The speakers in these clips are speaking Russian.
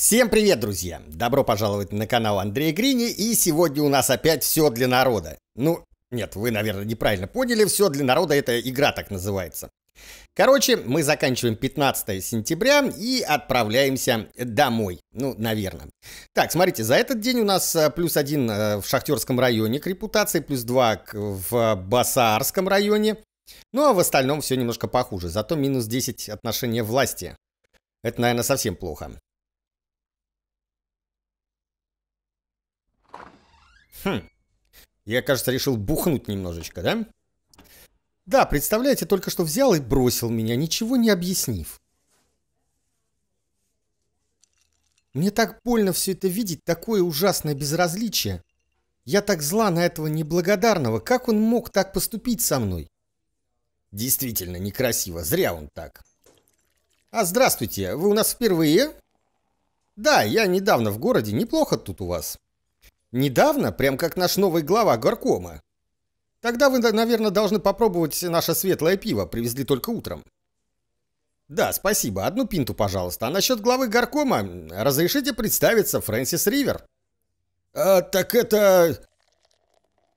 Всем привет, друзья! Добро пожаловать на канал Андрея Грини, и сегодня у нас опять все для народа. Ну, нет, вы, наверное, неправильно поняли, все для народа это игра так называется. Короче, мы заканчиваем 15 сентября и отправляемся домой. Ну, наверное. Так, смотрите, за этот день у нас э, плюс один э, в Шахтерском районе к репутации, плюс два в Басаарском районе. Ну, а в остальном все немножко похуже, зато минус 10 отношения власти. Это, наверное, совсем плохо. Хм. Я, кажется, решил бухнуть немножечко, да? Да, представляете, только что взял и бросил меня, ничего не объяснив. Мне так больно все это видеть, такое ужасное безразличие. Я так зла на этого неблагодарного, как он мог так поступить со мной? Действительно, некрасиво, зря он так. А здравствуйте, вы у нас впервые? Да, я недавно в городе, неплохо тут у вас. Недавно, прям как наш новый глава горкома. Тогда вы, наверное, должны попробовать наше светлое пиво, привезли только утром. Да, спасибо, одну пинту, пожалуйста. А насчет главы горкома, разрешите представиться, Фрэнсис Ривер? А, так это...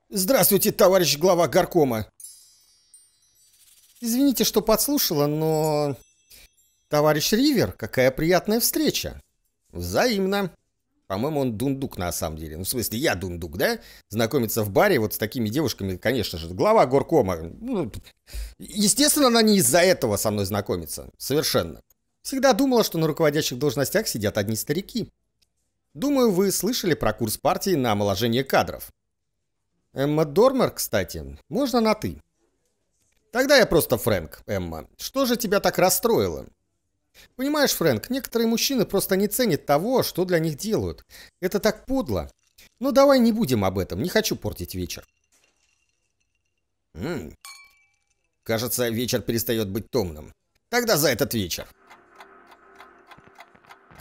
Здравствуйте, товарищ глава горкома. Извините, что подслушала, но... Товарищ Ривер, какая приятная встреча. Взаимно. По-моему, он дундук на самом деле. Ну, в смысле, я дундук, да? Знакомиться в баре вот с такими девушками, конечно же. Глава горкома. Ну, естественно, она не из-за этого со мной знакомится. Совершенно. Всегда думала, что на руководящих должностях сидят одни старики. Думаю, вы слышали про курс партии на омоложение кадров. Эмма Дормер, кстати, можно на «ты». Тогда я просто Фрэнк, Эмма. Что же тебя так расстроило? Понимаешь, Фрэнк, некоторые мужчины просто не ценят того, что для них делают. Это так подло. Но ну, давай не будем об этом, не хочу портить вечер. М Кажется, вечер перестает быть томным. Тогда за этот вечер.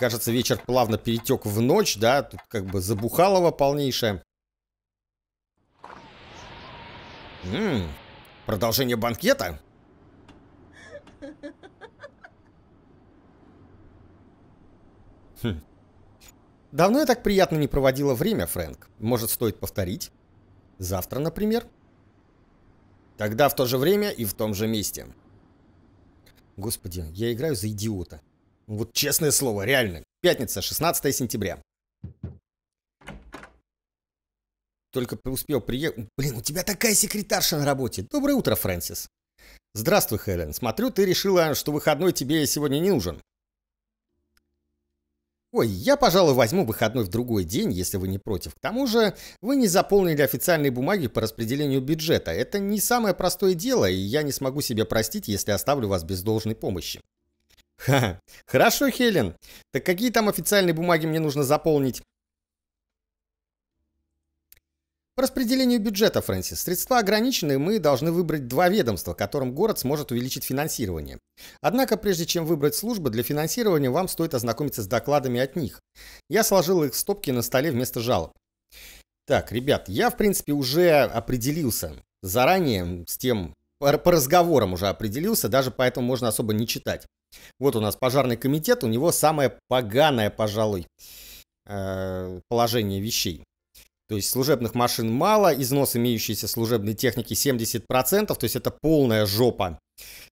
Кажется, вечер плавно перетек в ночь, да, тут как бы забухалово полнейшее. М Продолжение банкета? Давно я так приятно не проводила время, Фрэнк. Может, стоит повторить? Завтра, например? Тогда в то же время и в том же месте. Господи, я играю за идиота. Вот честное слово, реально. Пятница, 16 сентября. Только успел приехать... Блин, у тебя такая секретарша на работе. Доброе утро, Фрэнсис. Здравствуй, Хелен. Смотрю, ты решила, что выходной тебе сегодня не нужен. Ой, я, пожалуй, возьму выходной в другой день, если вы не против. К тому же, вы не заполнили официальные бумаги по распределению бюджета. Это не самое простое дело, и я не смогу себе простить, если оставлю вас без должной помощи. Ха, хорошо, Хелен. Так какие там официальные бумаги мне нужно заполнить? распределению бюджета, Фрэнсис, средства ограничены, мы должны выбрать два ведомства, которым город сможет увеличить финансирование. Однако, прежде чем выбрать службы для финансирования, вам стоит ознакомиться с докладами от них. Я сложил их в стопки на столе вместо жалоб. Так, ребят, я, в принципе, уже определился заранее с тем, по разговорам уже определился, даже поэтому можно особо не читать. Вот у нас пожарный комитет, у него самое поганое, пожалуй, э, положение вещей. То есть служебных машин мало, износ имеющейся служебной техники 70%, то есть это полная жопа.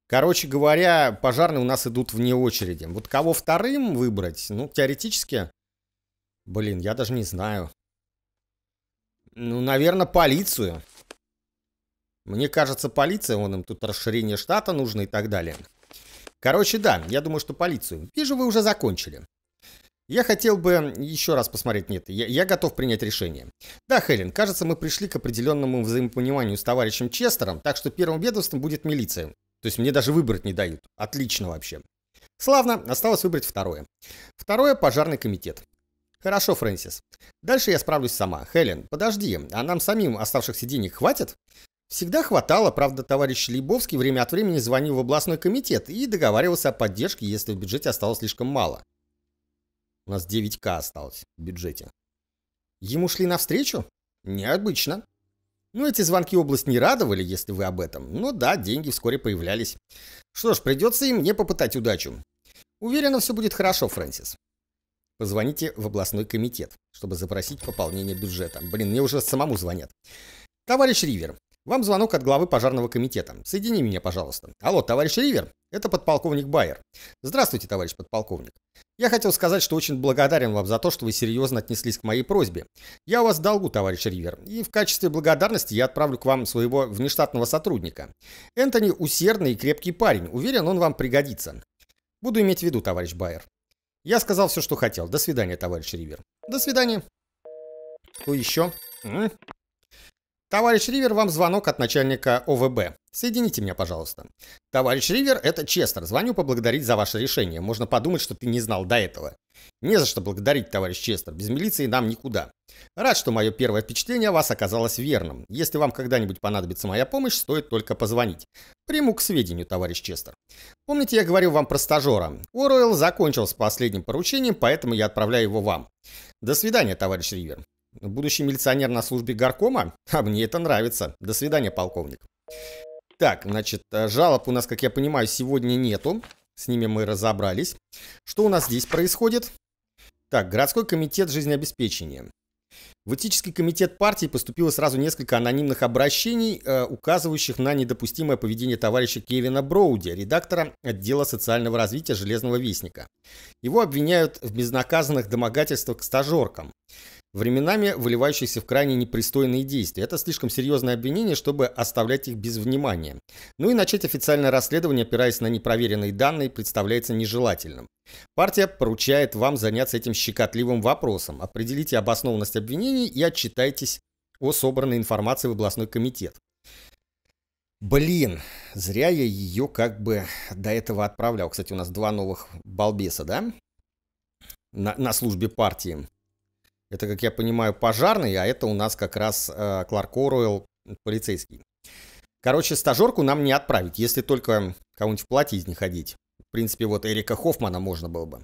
Короче говоря, пожарные у нас идут вне очереди. Вот кого вторым выбрать? Ну, теоретически, блин, я даже не знаю. Ну, наверное, полицию. Мне кажется, полиция, вон им тут расширение штата нужно и так далее. Короче, да, я думаю, что полицию. Вижу, вы уже закончили. Я хотел бы еще раз посмотреть. Нет, я, я готов принять решение. Да, Хелен, кажется, мы пришли к определенному взаимопониманию с товарищем Честером, так что первым ведомством будет милиция. То есть мне даже выбрать не дают. Отлично вообще. Славно, осталось выбрать второе. Второе – пожарный комитет. Хорошо, Фрэнсис. Дальше я справлюсь сама. Хелен, подожди, а нам самим оставшихся денег хватит? Всегда хватало, правда, товарищ Лебовский время от времени звонил в областной комитет и договаривался о поддержке, если в бюджете осталось слишком мало. У нас 9к осталось в бюджете. Ему шли навстречу? Необычно. Ну, эти звонки область не радовали, если вы об этом. Но ну да, деньги вскоре появлялись. Что ж, придется и мне попытать удачу. Уверена, все будет хорошо, Фрэнсис. Позвоните в областной комитет, чтобы запросить пополнение бюджета. Блин, мне уже самому звонят. Товарищ Ривер, вам звонок от главы пожарного комитета. Соедини меня, пожалуйста. Алло, товарищ Ривер, это подполковник Байер. Здравствуйте, товарищ подполковник. Я хотел сказать, что очень благодарен вам за то, что вы серьезно отнеслись к моей просьбе. Я у вас в долгу, товарищ Ривер, и в качестве благодарности я отправлю к вам своего внештатного сотрудника. Энтони усердный и крепкий парень. Уверен, он вам пригодится. Буду иметь в виду, товарищ Байер. Я сказал все, что хотел. До свидания, товарищ Ривер. До свидания. Кто еще? М? Товарищ Ривер, вам звонок от начальника ОВБ. Соедините меня, пожалуйста. Товарищ Ривер, это Честер. Звоню поблагодарить за ваше решение. Можно подумать, что ты не знал до этого. Не за что благодарить, товарищ Честер. Без милиции нам никуда. Рад, что мое первое впечатление о вас оказалось верным. Если вам когда-нибудь понадобится моя помощь, стоит только позвонить. Приму к сведению, товарищ Честер. Помните, я говорил вам про стажера? Оруэлл закончил с последним поручением, поэтому я отправляю его вам. До свидания, товарищ Ривер. Будущий милиционер на службе горкома? А мне это нравится. До свидания, полковник. Так, значит, э, жалоб у нас, как я понимаю, сегодня нету. С ними мы разобрались. Что у нас здесь происходит? Так, городской комитет жизнеобеспечения. В этический комитет партии поступило сразу несколько анонимных обращений, э, указывающих на недопустимое поведение товарища Кевина Броуди, редактора отдела социального развития «Железного вестника». Его обвиняют в безнаказанных домогательствах к стажеркам временами выливающихся в крайне непристойные действия. Это слишком серьезное обвинение, чтобы оставлять их без внимания. Ну и начать официальное расследование, опираясь на непроверенные данные, представляется нежелательным. Партия поручает вам заняться этим щекотливым вопросом. Определите обоснованность обвинений и отчитайтесь о собранной информации в областной комитет. Блин, зря я ее как бы до этого отправлял. Кстати, у нас два новых балбеса, да? На, на службе партии. Это, как я понимаю, пожарный, а это у нас как раз э, Кларк Оруэлл, полицейский. Короче, стажерку нам не отправить, если только кого-нибудь в платье из них ходить. В принципе, вот Эрика Хоффмана можно было бы.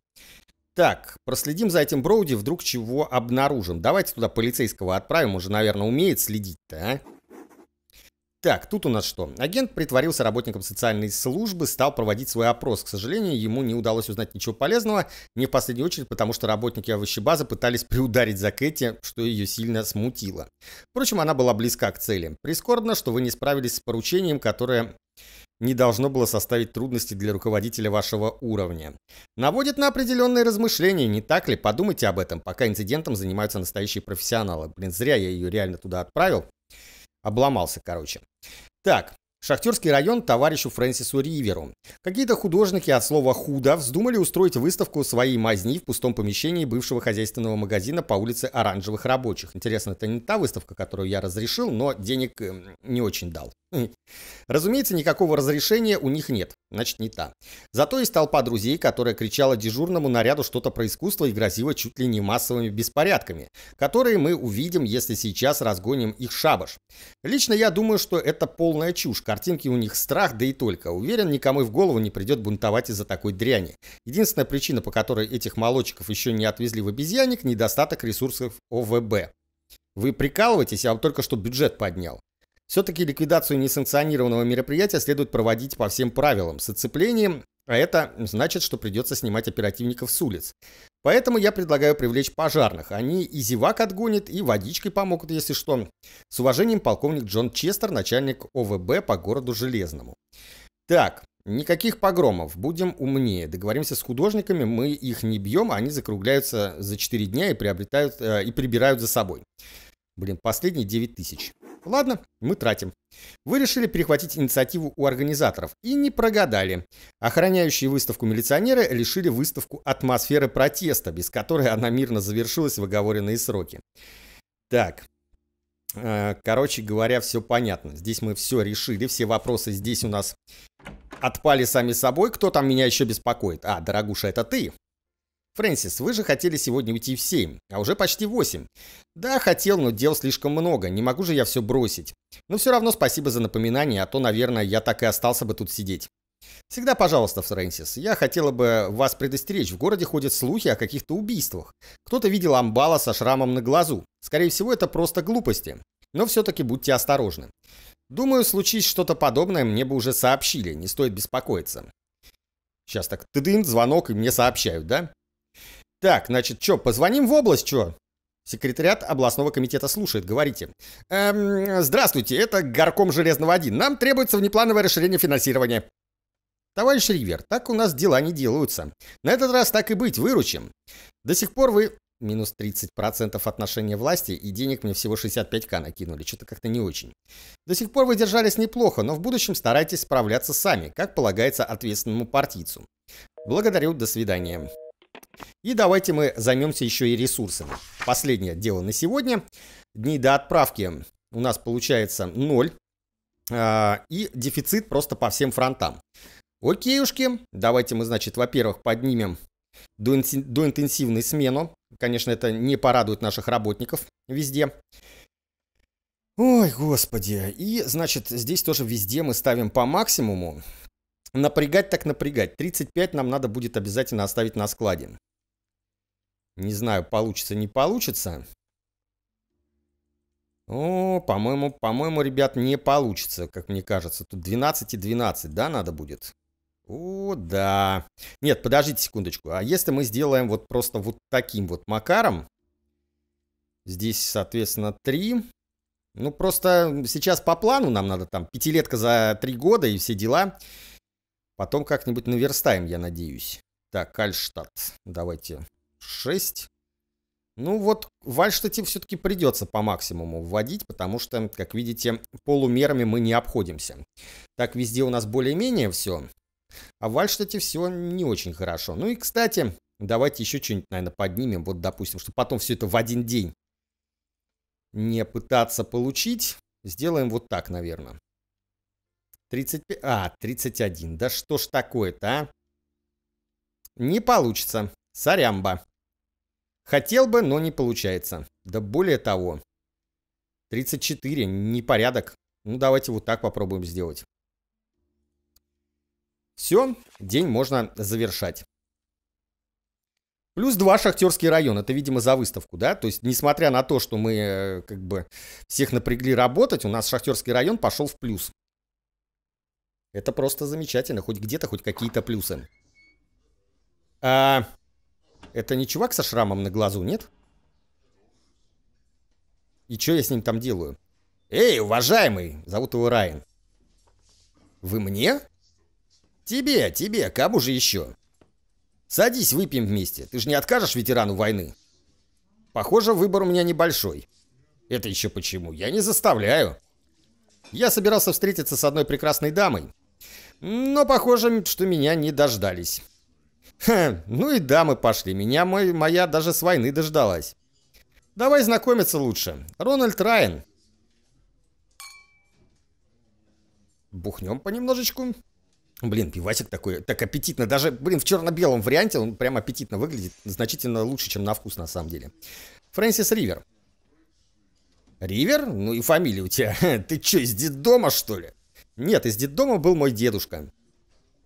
Так, проследим за этим Броуди, вдруг чего обнаружим. Давайте туда полицейского отправим, он же, наверное, умеет следить-то, а? Так, тут у нас что? Агент притворился работником социальной службы, стал проводить свой опрос. К сожалению, ему не удалось узнать ничего полезного, не в последнюю очередь, потому что работники овощебазы пытались приударить за Кэти, что ее сильно смутило. Впрочем, она была близка к цели. Прискорбно, что вы не справились с поручением, которое не должно было составить трудности для руководителя вашего уровня. Наводит на определенные размышления, не так ли? Подумайте об этом, пока инцидентом занимаются настоящие профессионалы. Блин, зря я ее реально туда отправил обломался, короче. Так, Шахтерский район товарищу Фрэнсису Риверу. Какие-то художники от слова «худо» вздумали устроить выставку своей мазни в пустом помещении бывшего хозяйственного магазина по улице Оранжевых Рабочих. Интересно, это не та выставка, которую я разрешил, но денег э, не очень дал. Разумеется, никакого разрешения у них нет, значит не та. Зато есть толпа друзей, которая кричала дежурному наряду что-то про искусство и грозила чуть ли не массовыми беспорядками, которые мы увидим, если сейчас разгоним их шабаш. Лично я думаю, что это полная чушь картинке у них страх, да и только. Уверен, никому и в голову не придет бунтовать из-за такой дряни. Единственная причина, по которой этих молодчиков еще не отвезли в обезьянник – недостаток ресурсов ОВБ. Вы прикалываетесь, я вам только что бюджет поднял. Все-таки ликвидацию несанкционированного мероприятия следует проводить по всем правилам, с отцеплением а это значит, что придется снимать оперативников с улиц. Поэтому я предлагаю привлечь пожарных. Они и зевак отгонят, и водичкой помогут, если что. С уважением, полковник Джон Честер, начальник ОВБ по городу Железному. Так, никаких погромов, будем умнее. Договоримся с художниками, мы их не бьем, а они закругляются за 4 дня и приобретают э, и прибирают за собой. Блин, последние 9 тысяч. Ладно, мы тратим. Вы решили перехватить инициативу у организаторов и не прогадали. Охраняющие выставку милиционеры лишили выставку атмосферы протеста, без которой она мирно завершилась в оговоренные сроки. Так, э, короче говоря, все понятно. Здесь мы все решили, все вопросы здесь у нас отпали сами собой. Кто там меня еще беспокоит? А, дорогуша, это ты. «Фрэнсис, вы же хотели сегодня уйти в семь, а уже почти восемь. Да, хотел, но дел слишком много, не могу же я все бросить. Но все равно спасибо за напоминание, а то, наверное, я так и остался бы тут сидеть». «Всегда пожалуйста, Фрэнсис. Я хотела бы вас предостеречь. В городе ходят слухи о каких-то убийствах. Кто-то видел амбала со шрамом на глазу. Скорее всего, это просто глупости. Но все-таки будьте осторожны. Думаю, случись что-то подобное, мне бы уже сообщили. Не стоит беспокоиться». Сейчас так тыдын, звонок, и мне сообщают, да? Так, значит, что, позвоним в область, что? Секретариат областного комитета слушает, говорите. Эм, здравствуйте, это горком Железного-1. Нам требуется внеплановое расширение финансирования. Товарищ Ривер, так у нас дела не делаются. На этот раз так и быть, выручим. До сих пор вы... Минус 30% отношения власти, и денег мне всего 65к накинули, что-то как-то не очень. До сих пор вы держались неплохо, но в будущем старайтесь справляться сами, как полагается ответственному партийцу. Благодарю, до свидания. И давайте мы займемся еще и ресурсами. Последнее дело на сегодня. Дни до отправки у нас получается 0. А, и дефицит просто по всем фронтам. Окейушки, давайте мы, значит, во-первых, поднимем до интенсивной смену. Конечно, это не порадует наших работников везде. Ой, господи. И, значит, здесь тоже везде мы ставим по максимуму. Напрягать так напрягать. 35 нам надо будет обязательно оставить на складе. Не знаю, получится, не получится. О, по-моему, по-моему, ребят, не получится, как мне кажется. Тут 12 и 12, да, надо будет? О, да. Нет, подождите секундочку. А если мы сделаем вот просто вот таким вот макаром? Здесь, соответственно, 3. Ну, просто сейчас по плану нам надо там пятилетка за 3 года и все дела. Потом как-нибудь наверстаем, я надеюсь. Так, Кальштадт. Давайте 6. Ну вот, вальштате все-таки придется по максимуму вводить, потому что, как видите, полумерами мы не обходимся. Так везде у нас более-менее все, а в вальштате все не очень хорошо. Ну и, кстати, давайте еще что-нибудь, наверное, поднимем, вот, допустим, чтобы потом все это в один день не пытаться получить. Сделаем вот так, наверное. 35... А, 31. Да что ж такое-то, а? Не получится. Сорямба. Хотел бы, но не получается. Да более того. 34. Непорядок. Ну, давайте вот так попробуем сделать. Все, день можно завершать. Плюс два шахтерский район, это, видимо, за выставку, да? То есть, несмотря на то, что мы э, как бы всех напрягли работать, у нас шахтерский район пошел в плюс. Это просто замечательно, хоть где-то, хоть какие-то плюсы. А, это не чувак со шрамом на глазу, нет? И что я с ним там делаю? Эй, уважаемый! Зовут его Райан. Вы мне? Тебе, тебе, кому же еще? Садись, выпьем вместе. Ты же не откажешь ветерану войны? Похоже, выбор у меня небольшой. Это еще почему? Я не заставляю. Я собирался встретиться с одной прекрасной дамой, но похоже, что меня не дождались. Хм, ну и да, мы пошли. Меня мой, моя даже с войны дождалась. Давай знакомиться лучше. Рональд Райан. Бухнем понемножечку. Блин, пивасик такой, так аппетитно. Даже, блин, в черно-белом варианте он прям аппетитно выглядит. Значительно лучше, чем на вкус, на самом деле. Фрэнсис Ривер. Ривер? Ну и фамилия у тебя. Ты что, из детдома, что ли? Нет, из детдома был мой дедушка.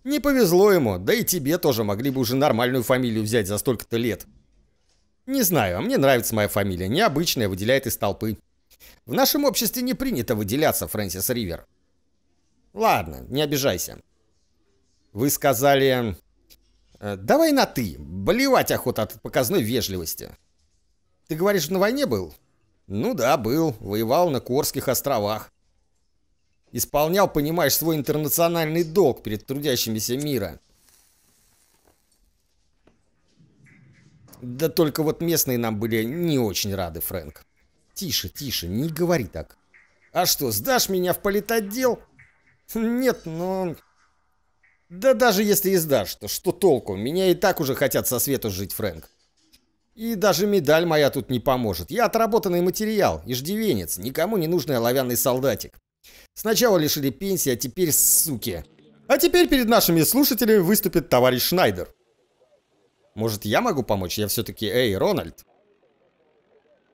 Не повезло ему, да и тебе тоже могли бы уже нормальную фамилию взять за столько-то лет. Не знаю, а мне нравится моя фамилия, необычная, выделяет из толпы. В нашем обществе не принято выделяться, Фрэнсис Ривер. Ладно, не обижайся. Вы сказали... Э, Давай на «ты». болевать охота от показной вежливости. Ты говоришь, на войне был? Ну да, был. Воевал на Курских островах. Исполнял, понимаешь, свой интернациональный долг перед трудящимися мира. Да только вот местные нам были не очень рады, Фрэнк. Тише, тише, не говори так. А что, сдашь меня в политотдел? Нет, но... Ну, да даже если и сдашь, то что толку? Меня и так уже хотят со свету жить, Фрэнк. И даже медаль моя тут не поможет. Я отработанный материал, иждивенец, никому не нужный оловянный солдатик. Сначала лишили пенсии, а теперь суки. А теперь перед нашими слушателями выступит товарищ Шнайдер. Может, я могу помочь? Я все-таки... Эй, Рональд!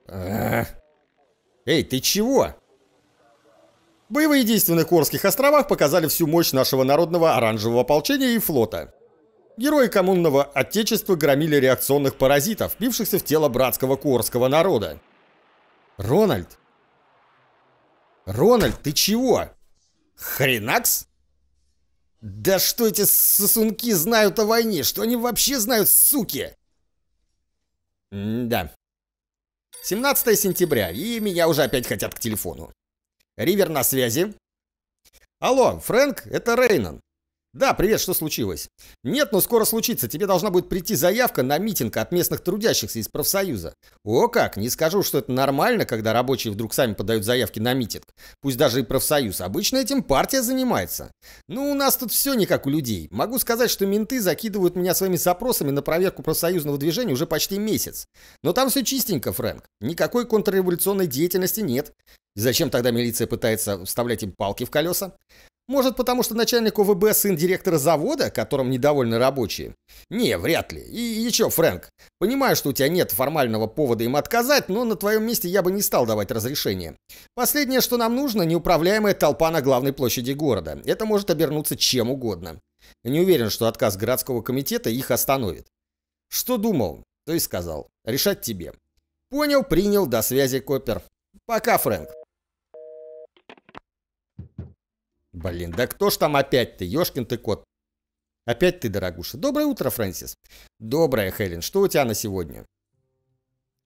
Эй, ты чего? Боевые действия на Корских островах показали всю мощь нашего народного оранжевого ополчения и флота. Герои коммунного отечества громили реакционных паразитов, бившихся в тело братского корского народа. Рональд, «Рональд, ты чего?» «Хренакс?» «Да что эти сосунки знают о войне? Что они вообще знают, суки?» «Да». 17 сентября, и меня уже опять хотят к телефону. Ривер на связи. «Алло, Фрэнк, это Рейнан. Да, привет, что случилось? Нет, но скоро случится. Тебе должна будет прийти заявка на митинг от местных трудящихся из профсоюза. О как, не скажу, что это нормально, когда рабочие вдруг сами подают заявки на митинг. Пусть даже и профсоюз. Обычно этим партия занимается. Ну, у нас тут все не как у людей. Могу сказать, что менты закидывают меня своими запросами на проверку профсоюзного движения уже почти месяц. Но там все чистенько, Фрэнк. Никакой контрреволюционной деятельности нет. Зачем тогда милиция пытается вставлять им палки в колеса? Может, потому что начальник ОВБ сын директора завода, которым недовольны рабочие? Не, вряд ли. И еще, Фрэнк, понимаю, что у тебя нет формального повода им отказать, но на твоем месте я бы не стал давать разрешение. Последнее, что нам нужно, неуправляемая толпа на главной площади города. Это может обернуться чем угодно. Не уверен, что отказ городского комитета их остановит. Что думал, то и сказал. Решать тебе. Понял, принял, до связи, Копер. Пока, Фрэнк. Блин, да кто ж там опять ты, ёшкин ты кот? Опять ты, дорогуша. Доброе утро, Фрэнсис. Доброе, Хелен. Что у тебя на сегодня?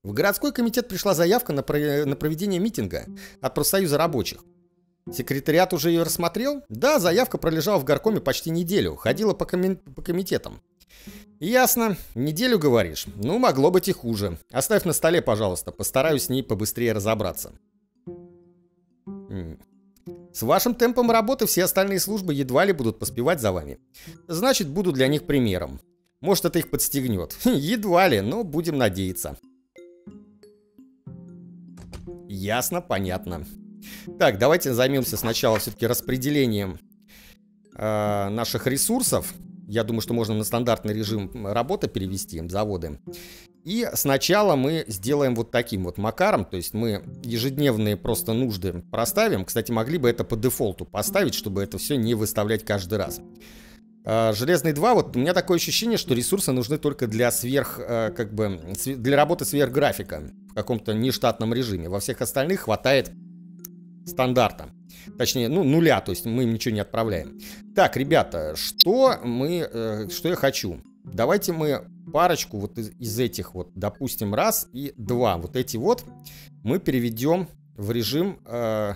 В городской комитет пришла заявка на, про... на проведение митинга от профсоюза рабочих. Секретариат уже ее рассмотрел? Да, заявка пролежала в горкоме почти неделю, ходила по, коми... по комитетам. Ясно, неделю говоришь. Ну, могло быть и хуже. Оставь на столе, пожалуйста, постараюсь с ней побыстрее разобраться. С вашим темпом работы все остальные службы едва ли будут поспевать за вами. Значит, буду для них примером. Может, это их подстегнет. Едва ли, но будем надеяться. Ясно, понятно. Так, давайте займемся сначала все-таки распределением э, наших ресурсов. Я думаю, что можно на стандартный режим работы перевести заводы. И сначала мы сделаем вот таким вот макаром, то есть мы ежедневные просто нужды проставим. Кстати, могли бы это по дефолту поставить, чтобы это все не выставлять каждый раз. А, Железный 2, вот у меня такое ощущение, что ресурсы нужны только для сверх, э, как бы, для работы сверхграфика в каком-то нештатном режиме. Во всех остальных хватает стандарта. Точнее, ну, нуля, то есть мы им ничего не отправляем. Так, ребята, что мы, э, что я хочу? Давайте мы парочку вот из, из этих вот, допустим, раз и два, вот эти вот, мы переведем в режим э,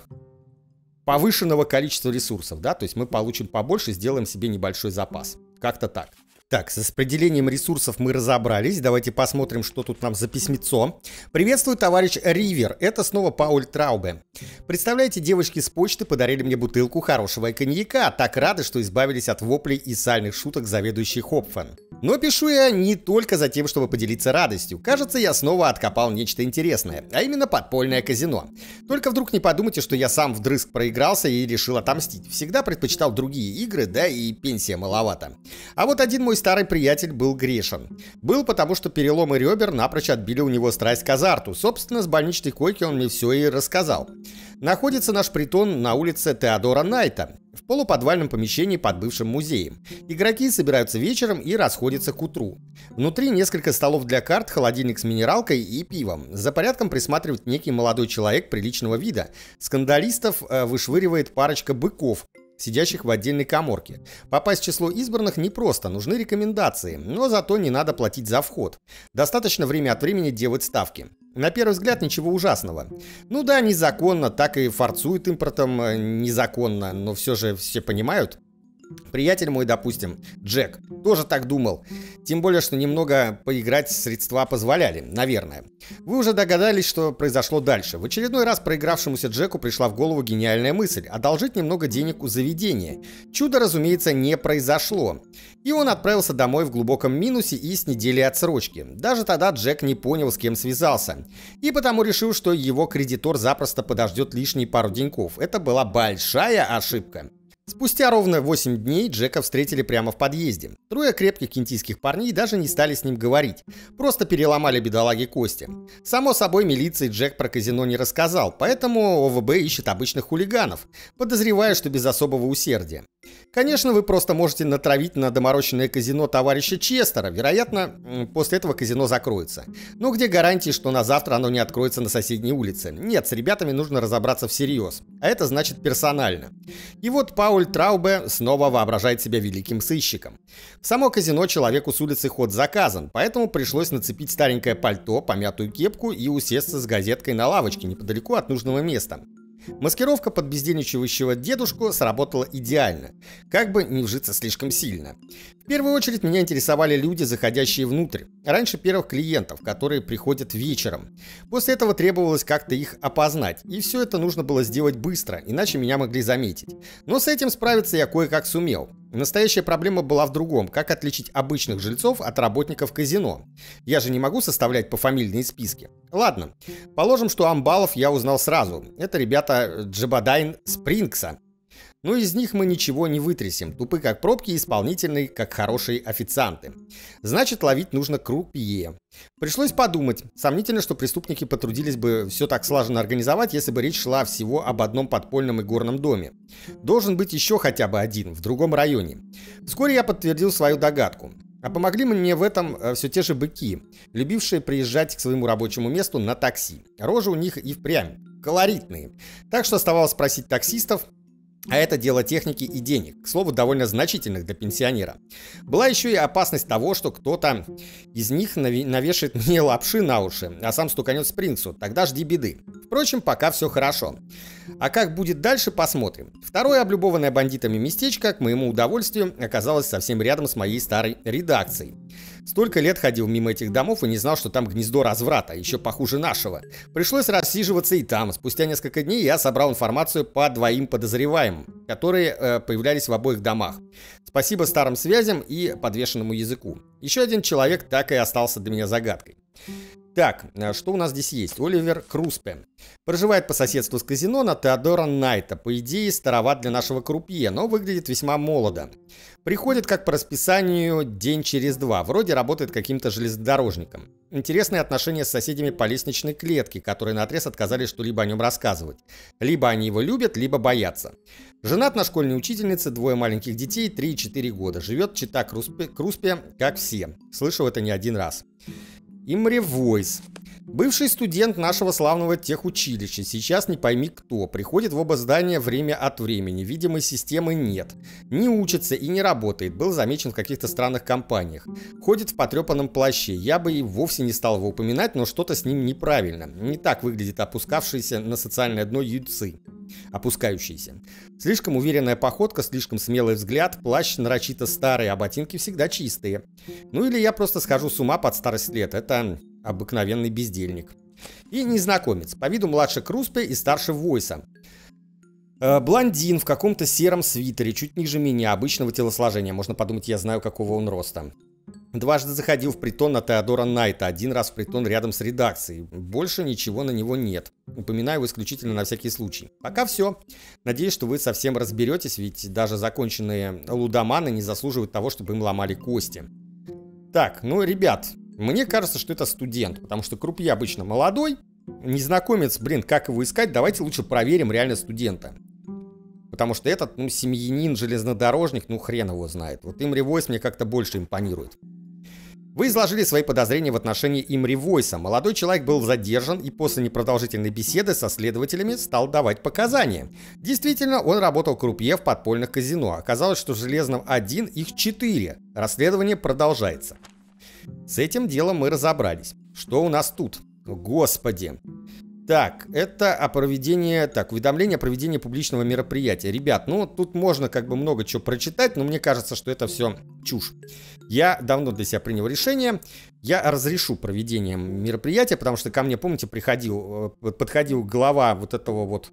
повышенного количества ресурсов, да, то есть мы получим побольше, сделаем себе небольшой запас. Как-то так. Так, с распределением ресурсов мы разобрались. Давайте посмотрим, что тут нам за письмецо. Приветствую, товарищ Ривер. Это снова Пауль Траубе. Представляете, девочки с почты подарили мне бутылку хорошего коньяка. Так рады, что избавились от воплей и сальных шуток заведующей Хопфен. Но пишу я не только за тем, чтобы поделиться радостью. Кажется, я снова откопал нечто интересное, а именно подпольное казино. Только вдруг не подумайте, что я сам вдрызг проигрался и решил отомстить. Всегда предпочитал другие игры, да и пенсия маловато. А вот один мой старый приятель был грешен. Был потому, что переломы ребер напрочь отбили у него страсть к азарту. Собственно, с больничной койки он мне все и рассказал. Находится наш притон на улице Теодора Найта, в полуподвальном помещении под бывшим музеем. Игроки собираются вечером и расходятся к утру. Внутри несколько столов для карт, холодильник с минералкой и пивом. За порядком присматривает некий молодой человек приличного вида. Скандалистов э, вышвыривает парочка быков, сидящих в отдельной коморке. Попасть в число избранных непросто, нужны рекомендации, но зато не надо платить за вход. Достаточно время от времени делать ставки. На первый взгляд ничего ужасного. Ну да, незаконно, так и форцуют импортом э, незаконно, но все же все понимают. Приятель мой, допустим, Джек, тоже так думал. Тем более, что немного поиграть средства позволяли, наверное. Вы уже догадались, что произошло дальше. В очередной раз проигравшемуся Джеку пришла в голову гениальная мысль – одолжить немного денег у заведения. Чудо, разумеется, не произошло. И он отправился домой в глубоком минусе и с недели отсрочки. Даже тогда Джек не понял, с кем связался. И потому решил, что его кредитор запросто подождет лишние пару деньков. Это была большая ошибка. Спустя ровно 8 дней Джека встретили прямо в подъезде. Трое крепких кентийских парней даже не стали с ним говорить. Просто переломали бедолаге кости. Само собой, милиции Джек про казино не рассказал, поэтому ОВБ ищет обычных хулиганов, подозревая, что без особого усердия. Конечно, вы просто можете натравить на доморощенное казино товарища Честера. Вероятно, после этого казино закроется. Но где гарантии, что на завтра оно не откроется на соседней улице? Нет, с ребятами нужно разобраться всерьез. А это значит персонально. И вот Пауль Траубе снова воображает себя великим сыщиком. В само казино человеку с улицы ход заказан, поэтому пришлось нацепить старенькое пальто, помятую кепку и усесться с газеткой на лавочке неподалеку от нужного места. Маскировка под бездельничающего дедушку сработала идеально, как бы не вжиться слишком сильно. В первую очередь меня интересовали люди, заходящие внутрь, раньше первых клиентов, которые приходят вечером. После этого требовалось как-то их опознать, и все это нужно было сделать быстро, иначе меня могли заметить. Но с этим справиться я кое-как сумел. Настоящая проблема была в другом. Как отличить обычных жильцов от работников казино? Я же не могу составлять пофамильные списки. Ладно, положим, что амбалов я узнал сразу. Это ребята Джабадайн Спрингса, но из них мы ничего не вытрясем, тупы как пробки и исполнительные как хорошие официанты. Значит, ловить нужно крупье. Пришлось подумать. Сомнительно, что преступники потрудились бы все так слаженно организовать, если бы речь шла всего об одном подпольном игорном доме. Должен быть еще хотя бы один, в другом районе. Вскоре я подтвердил свою догадку. А помогли мне в этом э, все те же быки, любившие приезжать к своему рабочему месту на такси. Рожи у них и впрямь колоритные. Так что оставалось спросить таксистов, а это дело техники и денег, к слову, довольно значительных для пенсионера. Была еще и опасность того, что кто-то из них навешает мне лапши на уши, а сам стуканет с принцу. Тогда жди беды. Впрочем, пока все хорошо. А как будет дальше, посмотрим. Второе облюбованное бандитами местечко, к моему удовольствию, оказалось совсем рядом с моей старой редакцией. Столько лет ходил мимо этих домов и не знал, что там гнездо разврата, а еще похуже нашего. Пришлось рассиживаться и там. Спустя несколько дней я собрал информацию по двоим подозреваемым, которые э, появлялись в обоих домах. Спасибо старым связям и подвешенному языку. Еще один человек так и остался для меня загадкой. Так, э, что у нас здесь есть? Оливер Круспе. Проживает по соседству с казино на Теодора Найта. По идее, староват для нашего крупье, но выглядит весьма молодо. Приходит, как по расписанию, день через два. Вроде работает каким-то железнодорожником. Интересные отношения с соседями по лестничной клетке, которые наотрез отказались что-либо о нем рассказывать. Либо они его любят, либо боятся. Женат на школьной учительнице, двое маленьких детей, 3 и 4 года. Живет чита Круспе, Круспе, как все. Слышал это не один раз. Имре Войс. Бывший студент нашего славного техучилища, сейчас не пойми кто, приходит в оба здания время от времени, видимой системы нет. Не учится и не работает, был замечен в каких-то странных компаниях. Ходит в потрепанном плаще, я бы и вовсе не стал его упоминать, но что-то с ним неправильно. Не так выглядит опускавшиеся на социальное дно юдцы опускающиеся. Слишком уверенная походка, слишком смелый взгляд, плащ нарочито старый, а ботинки всегда чистые. Ну или я просто схожу с ума под старость лет, это обыкновенный бездельник. И незнакомец, по виду младше Круспе и старше Войса. Э, блондин в каком-то сером свитере, чуть ниже меня, обычного телосложения. Можно подумать, я знаю, какого он роста. Дважды заходил в притон на Теодора Найта, один раз в притон рядом с редакцией. Больше ничего на него нет. Упоминаю исключительно на всякий случай. Пока все. Надеюсь, что вы совсем разберетесь, ведь даже законченные лудоманы не заслуживают того, чтобы им ломали кости. Так, ну, ребят, мне кажется, что это студент, потому что Крупье обычно молодой. Незнакомец, блин, как его искать, давайте лучше проверим реально студента. Потому что этот, ну, семьянин, железнодорожник, ну, хрен его знает. Вот им ревойс мне как-то больше импонирует. Вы изложили свои подозрения в отношении Имри Войса. Молодой человек был задержан и после непродолжительной беседы со следователями стал давать показания. Действительно, он работал крупье в подпольных казино. Оказалось, что в Железном 1 их 4. Расследование продолжается. С этим делом мы разобрались. Что у нас тут? Господи, так, это о проведении, так, уведомление о проведении публичного мероприятия. Ребят, ну тут можно как бы много чего прочитать, но мне кажется, что это все чушь. Я давно для себя принял решение, я разрешу проведение мероприятия, потому что ко мне, помните, приходил, э, подходил глава вот этого вот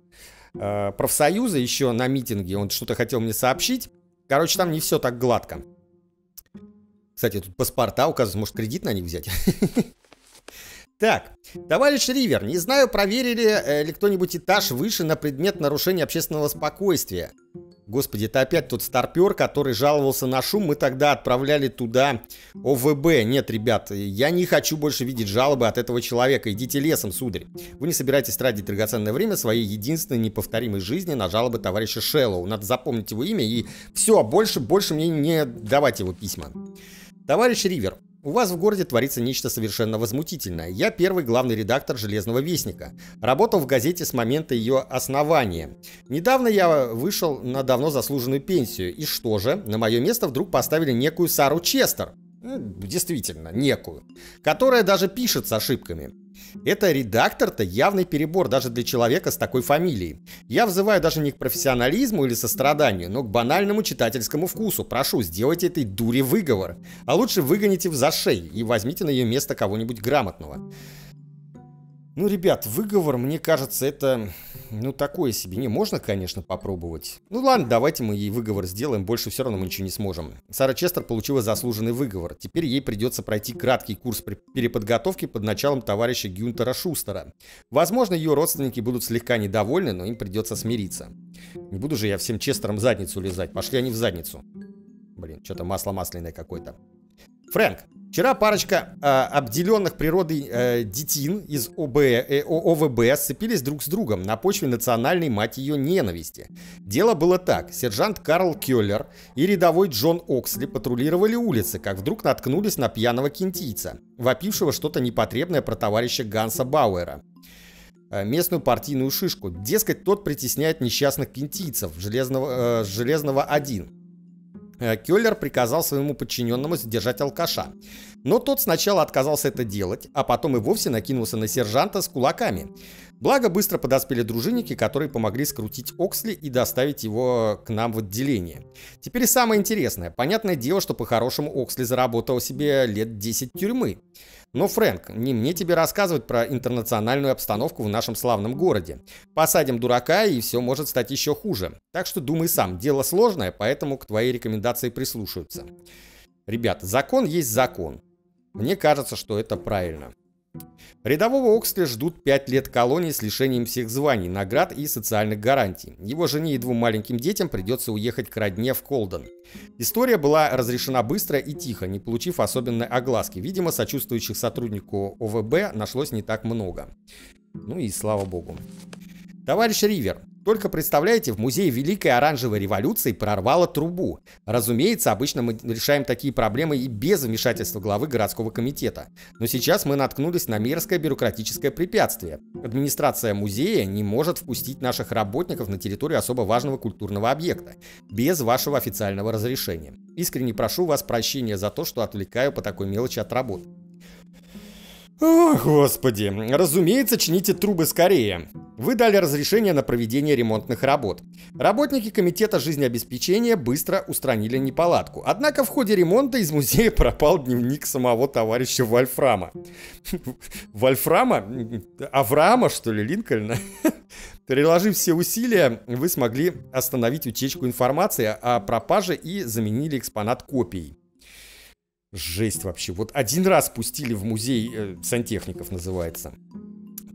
э, профсоюза еще на митинге, он что-то хотел мне сообщить. Короче, там не все так гладко. Кстати, тут паспорта указывают, может кредит на них взять? Так, товарищ Ривер, не знаю, проверили э, ли кто-нибудь этаж выше на предмет нарушения общественного спокойствия. Господи, это опять тот старпер, который жаловался на шум. Мы тогда отправляли туда ОВБ. Нет, ребят, я не хочу больше видеть жалобы от этого человека. Идите лесом, сударь. Вы не собираетесь тратить драгоценное время своей единственной неповторимой жизни на жалобы товарища Шеллоу. Надо запомнить его имя и все, больше, больше мне не давать его письма. Товарищ Ривер, у вас в городе творится нечто совершенно возмутительное. Я первый главный редактор «Железного вестника». Работал в газете с момента ее основания. Недавно я вышел на давно заслуженную пенсию. И что же? На мое место вдруг поставили некую Сару Честер. Э, действительно, некую, которая даже пишет с ошибками. Это редактор-то явный перебор даже для человека с такой фамилией. Я взываю даже не к профессионализму или состраданию, но к банальному читательскому вкусу. Прошу, сделайте этой дуре выговор. А лучше выгоните в зашей и возьмите на ее место кого-нибудь грамотного. Ну, ребят, выговор, мне кажется, это ну такое себе. Не, можно, конечно, попробовать. Ну ладно, давайте мы ей выговор сделаем, больше все равно мы ничего не сможем. Сара Честер получила заслуженный выговор. Теперь ей придется пройти краткий курс переподготовки под началом товарища Гюнтера Шустера. Возможно, ее родственники будут слегка недовольны, но им придется смириться. Не буду же я всем Честерам задницу лезать. пошли они в задницу. Блин, что-то масло масляное какое-то. Фрэнк, Вчера парочка э, обделенных природой э, детин из ОБ, э, ОВБ сцепились друг с другом на почве национальной, мать ее, ненависти. Дело было так. Сержант Карл Келлер и рядовой Джон Оксли патрулировали улицы, как вдруг наткнулись на пьяного кентийца, вопившего что-то непотребное про товарища Ганса Бауэра э, местную партийную шишку. Дескать, тот притесняет несчастных кентийцев Железного, э, Железного 1. Кюллер приказал своему подчиненному задержать алкаша. Но тот сначала отказался это делать, а потом и вовсе накинулся на сержанта с кулаками. Благо, быстро подоспели дружинники, которые помогли скрутить Оксли и доставить его к нам в отделение. Теперь самое интересное. Понятное дело, что по-хорошему Оксли заработал себе лет 10 тюрьмы. Но, Фрэнк, не мне тебе рассказывать про интернациональную обстановку в нашем славном городе. Посадим дурака, и все может стать еще хуже. Так что думай сам, дело сложное, поэтому к твоей рекомендации прислушаются. Ребят, закон есть закон. Мне кажется, что это правильно. Рядового Оксли ждут 5 лет колонии с лишением всех званий, наград и социальных гарантий. Его жене и двум маленьким детям придется уехать к родне в Колден. История была разрешена быстро и тихо, не получив особенной огласки. Видимо, сочувствующих сотруднику ОВБ нашлось не так много. Ну и слава богу. Товарищ Ривер, только представляете, в музее Великой Оранжевой Революции прорвало трубу. Разумеется, обычно мы решаем такие проблемы и без вмешательства главы городского комитета. Но сейчас мы наткнулись на мерзкое бюрократическое препятствие. Администрация музея не может впустить наших работников на территорию особо важного культурного объекта без вашего официального разрешения. Искренне прошу вас прощения за то, что отвлекаю по такой мелочи от работы. О, господи. Разумеется, чините трубы скорее. Вы дали разрешение на проведение ремонтных работ. Работники комитета жизнеобеспечения быстро устранили неполадку. Однако в ходе ремонта из музея пропал дневник самого товарища Вольфрама. Вольфрама? Авраама, что ли, Линкольна? Приложив все усилия, вы смогли остановить утечку информации о пропаже и заменили экспонат копией. Жесть вообще. Вот один раз пустили в музей э, сантехников, называется.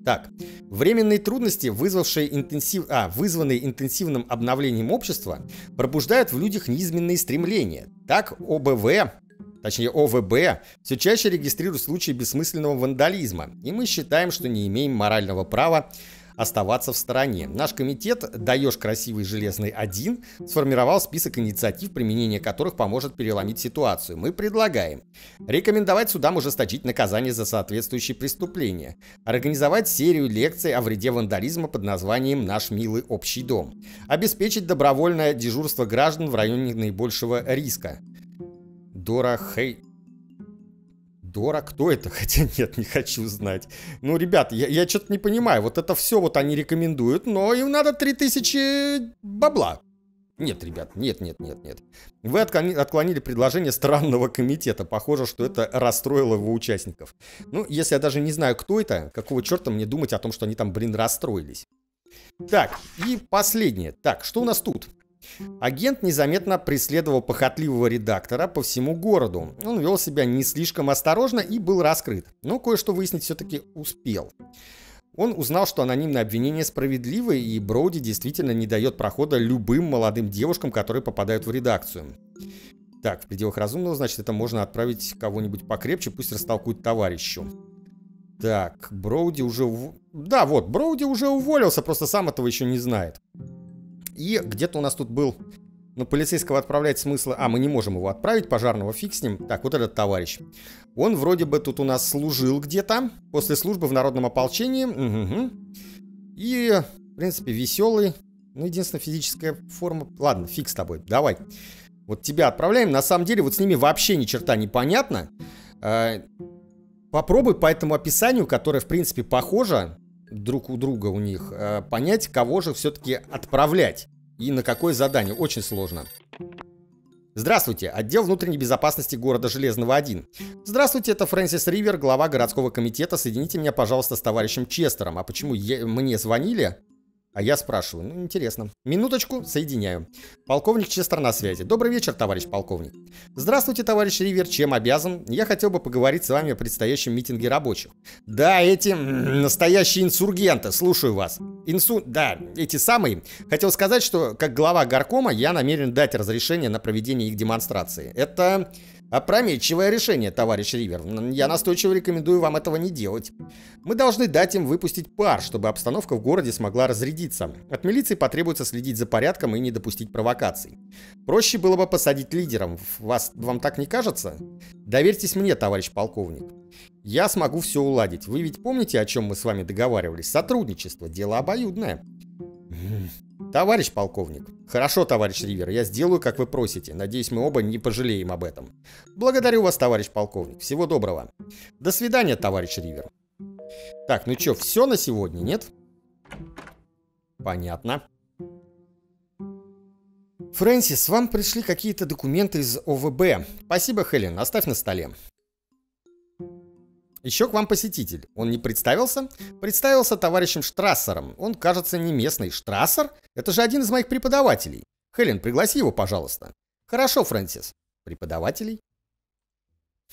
Так, временные трудности, вызвавшие интенсив... а, вызванные интенсивным обновлением общества, пробуждают в людях низменные стремления. Так ОБВ, точнее ОВБ, все чаще регистрируют случаи бессмысленного вандализма, и мы считаем, что не имеем морального права оставаться в стороне. Наш комитет «Даешь красивый железный один» сформировал список инициатив, применение которых поможет переломить ситуацию. Мы предлагаем рекомендовать судам ужесточить наказание за соответствующие преступления, организовать серию лекций о вреде вандализма под названием «Наш милый общий дом», обеспечить добровольное дежурство граждан в районе наибольшего риска, Дора Хей... Дора, кто это? Хотя нет, не хочу знать. Ну, ребят, я, я что-то не понимаю. Вот это все вот они рекомендуют, но им надо 3000 бабла. Нет, ребят, нет, нет, нет, нет. Вы отклонили предложение странного комитета. Похоже, что это расстроило его участников. Ну, если я даже не знаю, кто это, какого черта мне думать о том, что они там, блин, расстроились. Так, и последнее. Так, что у нас тут? Агент незаметно преследовал похотливого редактора по всему городу. Он вел себя не слишком осторожно и был раскрыт, но кое-что выяснить все-таки успел. Он узнал, что анонимное обвинение справедливо, и Броуди действительно не дает прохода любым молодым девушкам, которые попадают в редакцию. Так, в пределах разумного, значит, это можно отправить кого-нибудь покрепче, пусть растолкует товарищу. Так, Броуди уже... Ув... Да, вот, Броуди уже уволился, просто сам этого еще не знает. И где-то у нас тут был... Но ну, полицейского отправлять смысла... А, мы не можем его отправить, пожарного фиг с ним. Так, вот этот товарищ. Он вроде бы тут у нас служил где-то. После службы в народном ополчении. Угу. И, в принципе, веселый. Ну, единственная физическая форма... Ладно, фиг с тобой, давай. Вот тебя отправляем. На самом деле, вот с ними вообще ни черта не понятно. А, попробуй по этому описанию, которое, в принципе, похоже, друг у друга у них, э, понять, кого же все-таки отправлять и на какое задание. Очень сложно. Здравствуйте, отдел внутренней безопасности города Железного 1. Здравствуйте, это Фрэнсис Ривер, глава городского комитета. Соедините меня, пожалуйста, с товарищем Честером. А почему мне звонили? А я спрашиваю, ну интересно. Минуточку, соединяю. Полковник Честер на связи. Добрый вечер, товарищ полковник. Здравствуйте, товарищ Ривер, чем обязан? Я хотел бы поговорить с вами о предстоящем митинге рабочих. Да, эти настоящие инсургенты, слушаю вас. Инсу... Да, эти самые. Хотел сказать, что как глава горкома я намерен дать разрешение на проведение их демонстрации. Это... Опрометчивое решение, товарищ Ривер. Я настойчиво рекомендую вам этого не делать. Мы должны дать им выпустить пар, чтобы обстановка в городе смогла разрядиться. От милиции потребуется следить за порядком и не допустить провокаций. Проще было бы посадить лидером. Вас, вам так не кажется? Доверьтесь мне, товарищ полковник. Я смогу все уладить. Вы ведь помните, о чем мы с вами договаривались? Сотрудничество. Дело обоюдное. Товарищ полковник. Хорошо, товарищ Ривер, я сделаю, как вы просите. Надеюсь, мы оба не пожалеем об этом. Благодарю вас, товарищ полковник. Всего доброго. До свидания, товарищ Ривер. Так, ну что, все на сегодня, нет? Понятно. Фрэнсис, вам пришли какие-то документы из ОВБ. Спасибо, Хелен, оставь на столе. Еще к вам посетитель. Он не представился? Представился товарищем Штрассером. Он, кажется, не местный. Штрассер? Это же один из моих преподавателей. Хелен, пригласи его, пожалуйста. Хорошо, Фрэнсис. Преподавателей?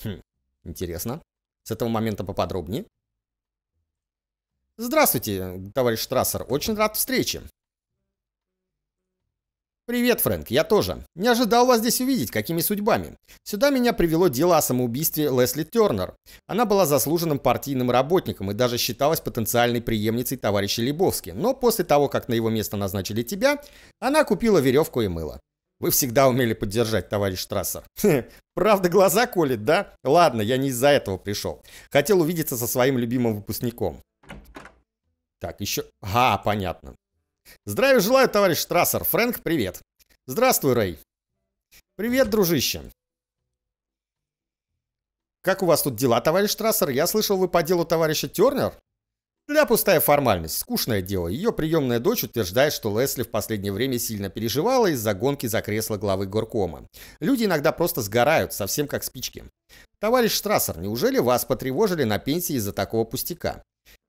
Хм, интересно. С этого момента поподробнее. Здравствуйте, товарищ Штрассер. Очень рад встрече. «Привет, Фрэнк, я тоже. Не ожидал вас здесь увидеть, какими судьбами. Сюда меня привело дело о самоубийстве Лесли Тернер. Она была заслуженным партийным работником и даже считалась потенциальной преемницей товарища Лебовски, но после того, как на его место назначили тебя, она купила веревку и мыло. Вы всегда умели поддержать, товарищ Штрассер. Правда, глаза колет, да? Ладно, я не из-за этого пришел. Хотел увидеться со своим любимым выпускником. Так, еще... А, понятно. Здравия желаю, товарищ Штрассер. Фрэнк, привет. Здравствуй, Рэй. Привет, дружище. Как у вас тут дела, товарищ Штрассер? Я слышал, вы по делу товарища Тернер? Для пустая формальность, скучное дело. Ее приемная дочь утверждает, что Лесли в последнее время сильно переживала из-за гонки за кресло главы горкома. Люди иногда просто сгорают, совсем как спички. Товарищ Штрассер, неужели вас потревожили на пенсии из-за такого пустяка?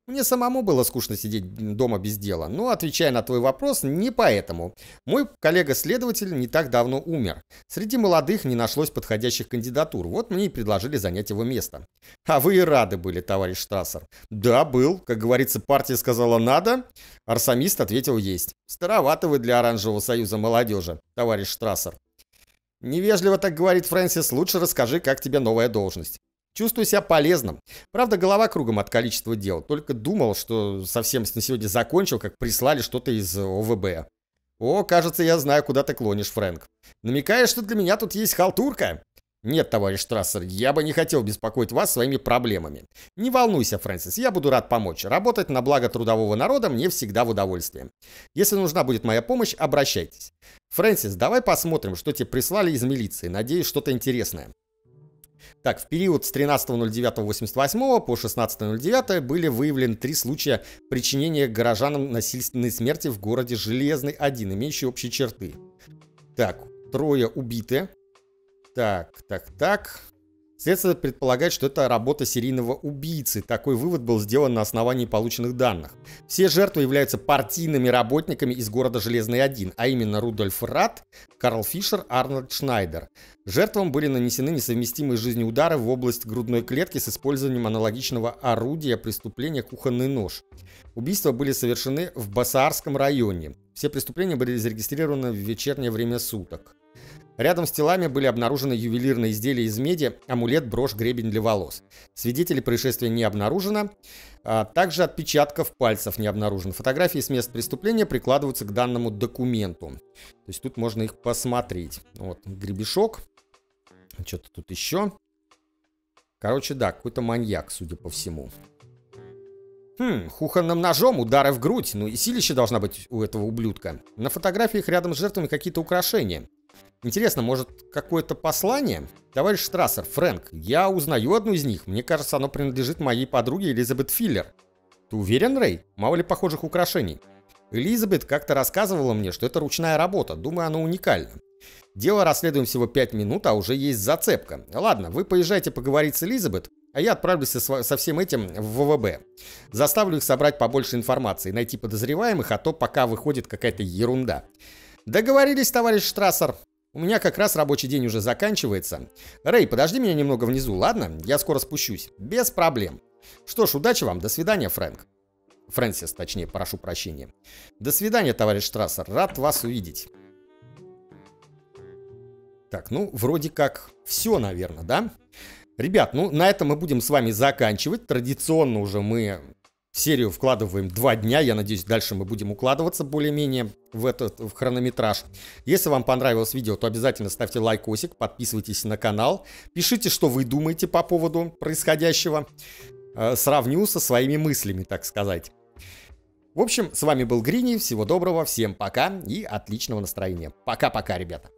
Мне самому было скучно сидеть дома без дела, но, отвечая на твой вопрос, не поэтому. Мой коллега-следователь не так давно умер. Среди молодых не нашлось подходящих кандидатур, вот мне и предложили занять его место. А вы и рады были, товарищ Штрассер. Да, был. Как говорится, партия сказала «надо», арсамист ответил «есть». Старовато вы для Оранжевого Союза молодежи, товарищ Штрассер. Невежливо так говорит Фрэнсис, лучше расскажи, как тебе новая должность. Чувствую себя полезным. Правда, голова кругом от количества дел. Только думал, что совсем на сегодня закончил, как прислали что-то из ОВБ. О, кажется, я знаю, куда ты клонишь, Фрэнк. Намекаешь, что для меня тут есть халтурка? Нет, товарищ Трассер, я бы не хотел беспокоить вас своими проблемами. Не волнуйся, Фрэнсис, я буду рад помочь. Работать на благо трудового народа мне всегда в удовольствие. Если нужна будет моя помощь, обращайтесь. Фрэнсис, давай посмотрим, что тебе прислали из милиции. Надеюсь, что-то интересное. Так, в период с 13.09.88 по 16.09 были выявлены три случая причинения горожанам насильственной смерти в городе Железный 1, имеющие общие черты. Так, трое убиты. Так, так, так. Следствие предполагает, что это работа серийного убийцы. Такой вывод был сделан на основании полученных данных. Все жертвы являются партийными работниками из города Железный-1, а именно Рудольф Рад, Карл Фишер, Арнольд Шнайдер. Жертвам были нанесены несовместимые с жизнью удары в область грудной клетки с использованием аналогичного орудия преступления кухонный нож. Убийства были совершены в Басаарском районе. Все преступления были зарегистрированы в вечернее время суток. Рядом с телами были обнаружены ювелирные изделия из меди, амулет, брошь, гребень для волос. Свидетелей происшествия не обнаружено. А также отпечатков пальцев не обнаружено. Фотографии с мест преступления прикладываются к данному документу. То есть тут можно их посмотреть. Вот гребешок. Что-то тут еще. Короче, да, какой-то маньяк, судя по всему. Хм, кухонным ножом, удары в грудь, ну и силище должна быть у этого ублюдка. На фотографиях рядом с жертвами какие-то украшения. Интересно, может, какое-то послание? Товарищ Штрассер, Фрэнк, я узнаю одну из них. Мне кажется, оно принадлежит моей подруге Элизабет Филлер. Ты уверен, Рэй? Мало ли похожих украшений. Элизабет как-то рассказывала мне, что это ручная работа. Думаю, оно уникально. Дело расследуем всего 5 минут, а уже есть зацепка. Ладно, вы поезжайте поговорить с Элизабет, а я отправлюсь со, со всем этим в ВВБ. Заставлю их собрать побольше информации, найти подозреваемых, а то пока выходит какая-то ерунда. Договорились, товарищ Штрассер. У меня как раз рабочий день уже заканчивается. Рэй, подожди меня немного внизу, ладно? Я скоро спущусь. Без проблем. Что ж, удачи вам. До свидания, Фрэнк. Фрэнсис, точнее, прошу прощения. До свидания, товарищ Трассер. Рад вас увидеть. Так, ну, вроде как все, наверное, да? Ребят, ну, на этом мы будем с вами заканчивать. Традиционно уже мы в серию вкладываем два дня. Я надеюсь, дальше мы будем укладываться более-менее в этот в хронометраж. Если вам понравилось видео, то обязательно ставьте лайкосик, подписывайтесь на канал, пишите, что вы думаете по поводу происходящего. Э, сравню со своими мыслями, так сказать. В общем, с вами был Грини. Всего доброго, всем пока и отличного настроения. Пока-пока, ребята.